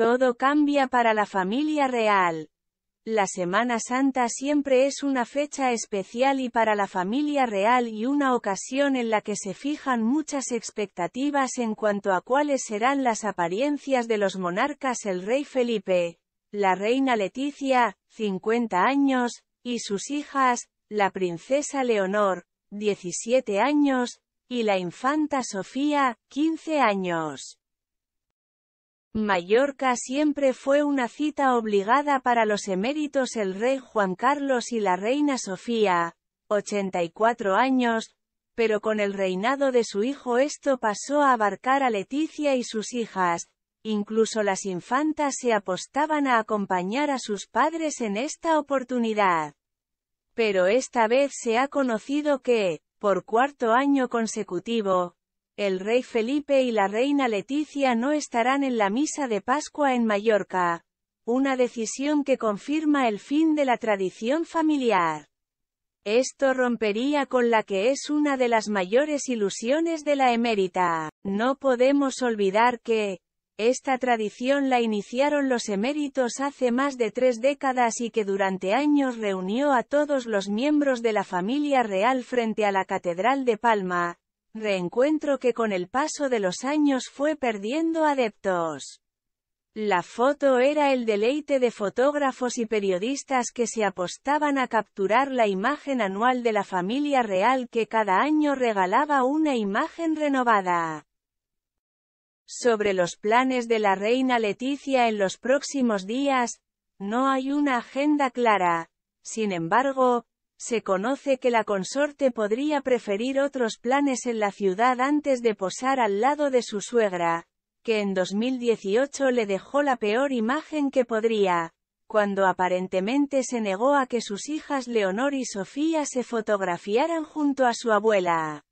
Todo cambia para la familia real. La Semana Santa siempre es una fecha especial y para la familia real y una ocasión en la que se fijan muchas expectativas en cuanto a cuáles serán las apariencias de los monarcas el rey Felipe, la reina Leticia, 50 años, y sus hijas, la princesa Leonor, 17 años, y la infanta Sofía, 15 años. Mallorca siempre fue una cita obligada para los eméritos el rey Juan Carlos y la reina Sofía, 84 años, pero con el reinado de su hijo esto pasó a abarcar a Leticia y sus hijas, incluso las infantas se apostaban a acompañar a sus padres en esta oportunidad. Pero esta vez se ha conocido que, por cuarto año consecutivo, el rey Felipe y la reina Leticia no estarán en la misa de Pascua en Mallorca. Una decisión que confirma el fin de la tradición familiar. Esto rompería con la que es una de las mayores ilusiones de la emérita. No podemos olvidar que, esta tradición la iniciaron los eméritos hace más de tres décadas y que durante años reunió a todos los miembros de la familia real frente a la Catedral de Palma, reencuentro que con el paso de los años fue perdiendo adeptos. La foto era el deleite de fotógrafos y periodistas que se apostaban a capturar la imagen anual de la familia real que cada año regalaba una imagen renovada. Sobre los planes de la reina Leticia en los próximos días, no hay una agenda clara. Sin embargo, se conoce que la consorte podría preferir otros planes en la ciudad antes de posar al lado de su suegra, que en 2018 le dejó la peor imagen que podría, cuando aparentemente se negó a que sus hijas Leonor y Sofía se fotografiaran junto a su abuela.